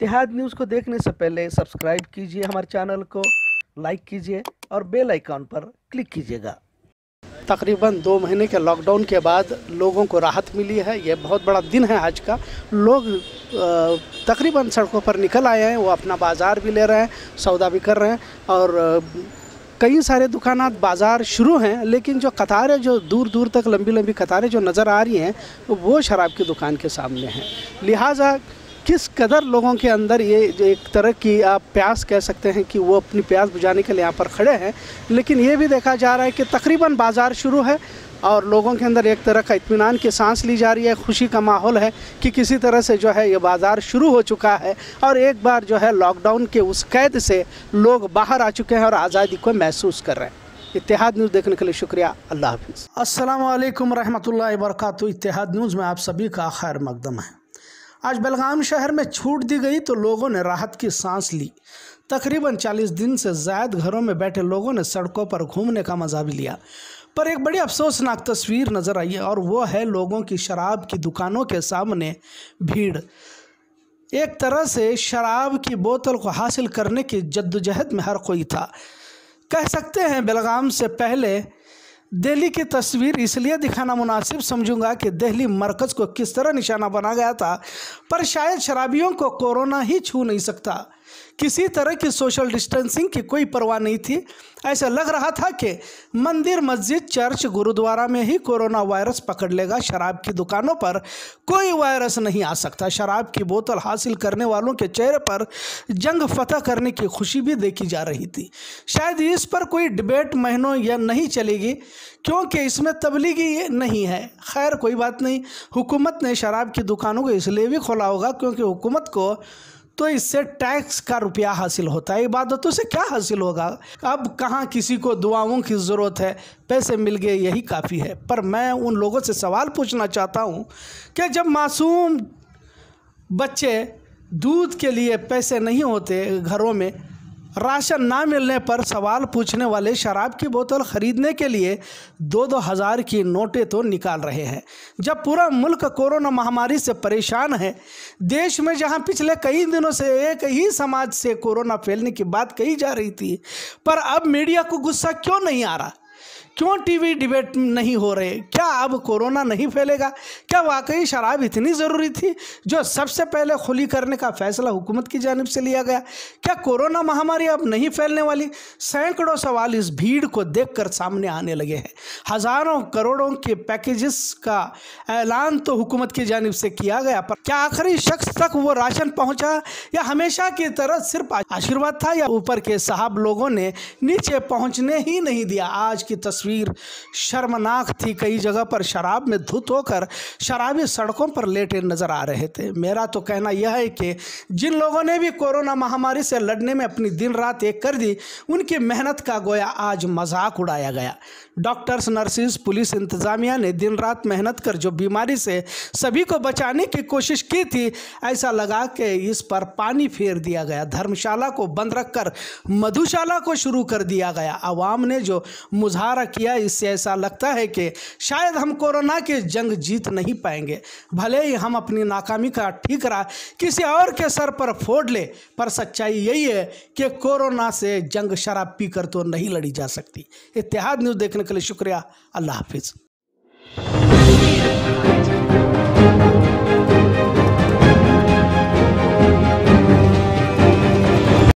इतिहाद news को देखने से पहले सब्सक्राइब कीजिए हमारे चैनल को लाइक कीजिए और बेल आइकॉन पर क्लिक कीजिएगा तकरीबन दो महीने के लॉकडाउन के बाद लोगों को राहत मिली है यह बहुत बड़ा दिन है आज का लोग तकरीबन सड़कों पर निकल आए हैं वो अपना बाज़ार भी ले रहे हैं सौदा भी कर रहे हैं और कई सारे दुकानात बाज़ार शुरू हैं लेकिन जो कतारें जो दूर दूर तक लंबी लंबी कतारें जो नज़र आ रही हैं वो शराब की दुकान के सामने हैं लिहाजा किस कदर लोगों के अंदर ये एक तरह की आप प्यास कह सकते हैं कि वो अपनी प्यास बुझाने के लिए यहाँ पर खड़े हैं लेकिन ये भी देखा जा रहा है कि तकरीबन बाज़ार शुरू है और लोगों के अंदर एक तरह का इत्मीनान की सांस ली जा रही है खुशी का माहौल है कि किसी तरह से जो है ये बाज़ार शुरू हो चुका है और एक बार जो है लॉकडाउन के उस कैद से लोग बाहर आ चुके हैं और आज़ादी को महसूस कर रहे हैं इतिहाद न्यूज़ देखने के लिए शुक्रिया अल्लाह हाफिज़ असल वरहमल वर्क इतिहाद न्यूज़ में आप सभी का खैर मकदम है आज बेलगाम शहर में छूट दी गई तो लोगों ने राहत की सांस ली तकरीबन 40 दिन से जायद घरों में बैठे लोगों ने सड़कों पर घूमने का मजा भी लिया पर एक बड़ी अफसोसनाक तस्वीर नज़र आई है और वो है लोगों की शराब की दुकानों के सामने भीड़ एक तरह से शराब की बोतल को हासिल करने की जद्दोजहद में हर कोई था कह सकते हैं बेलगाम से पहले दिल्ली की तस्वीर इसलिए दिखाना मुनासिब समझूंगा कि दिल्ली मरकज़ को किस तरह निशाना बना गया था पर शायद शराबियों को कोरोना ही छू नहीं सकता किसी तरह की सोशल डिस्टेंसिंग की कोई परवाह नहीं थी ऐसा लग रहा था कि मंदिर मस्जिद चर्च गुरुद्वारा में ही कोरोना वायरस पकड़ लेगा शराब की दुकानों पर कोई वायरस नहीं आ सकता शराब की बोतल हासिल करने वालों के चेहरे पर जंग फतह करने की खुशी भी देखी जा रही थी शायद इस पर कोई डिबेट महीनों या नहीं चलेगी क्योंकि इसमें तबलीगी नहीं है खैर कोई बात नहीं हुकूमत ने शराब की दुकानों को इसलिए भी खोला होगा क्योंकि हुकूमत को तो इससे टैक्स का रुपया हासिल होता है इबादतों से क्या हासिल होगा अब कहाँ किसी को दुआओं की ज़रूरत है पैसे मिल गए यही काफ़ी है पर मैं उन लोगों से सवाल पूछना चाहता हूँ कि जब मासूम बच्चे दूध के लिए पैसे नहीं होते घरों में राशन ना मिलने पर सवाल पूछने वाले शराब की बोतल खरीदने के लिए दो दो हज़ार की नोटें तो निकाल रहे हैं जब पूरा मुल्क कोरोना महामारी से परेशान है देश में जहां पिछले कई दिनों से एक ही समाज से कोरोना फैलने की बात कही जा रही थी पर अब मीडिया को गुस्सा क्यों नहीं आ रहा क्यों टीवी डिबेट नहीं हो रहे क्या अब कोरोना नहीं फैलेगा क्या वाकई शराब इतनी ज़रूरी थी जो सबसे पहले खुली करने का फैसला हुकूमत की जानब से लिया गया क्या कोरोना महामारी अब नहीं फैलने वाली सैकड़ों सवाल इस भीड़ को देखकर सामने आने लगे हैं हज़ारों करोड़ों के पैकेजेस का ऐलान तो हुकूमत की जानब से किया गया पर क्या आखिरी शख्स तक वो राशन पहुँचा या हमेशा की तरह सिर्फ आशीर्वाद था या ऊपर के साहब लोगों ने नीचे पहुँचने ही नहीं दिया आज की तस्वीर तस्वीर शर्मनाक थी कई जगह पर शराब में धुत होकर शराबी सड़कों पर लेटे नजर आ रहे थे मेरा तो कहना यह है कि जिन लोगों ने भी कोरोना महामारी से लड़ने में अपनी दिन रात एक कर दी उनकी मेहनत का गोया आज मजाक उड़ाया गया डॉक्टर्स नर्सिस पुलिस इंतजामिया ने दिन रात मेहनत कर जो बीमारी से सभी को बचाने की कोशिश की थी ऐसा लगा कि इस पर पानी फेर दिया गया धर्मशाला को बंद रखकर मधुशाला को शुरू कर दिया गया आवाम ने जो मुजहरा किया इससे ऐसा लगता है कि शायद हम कोरोना की जंग जीत नहीं पाएंगे भले ही हम अपनी नाकामी का ठीकरा किसी और के सर पर फोड़ ले पर सच्चाई यही है कि कोरोना से जंग शराब पीकर तो नहीं लड़ी जा सकती इतिहाद न्यूज़ देखने के लिए शुक्रिया अल्लाह हाफिज़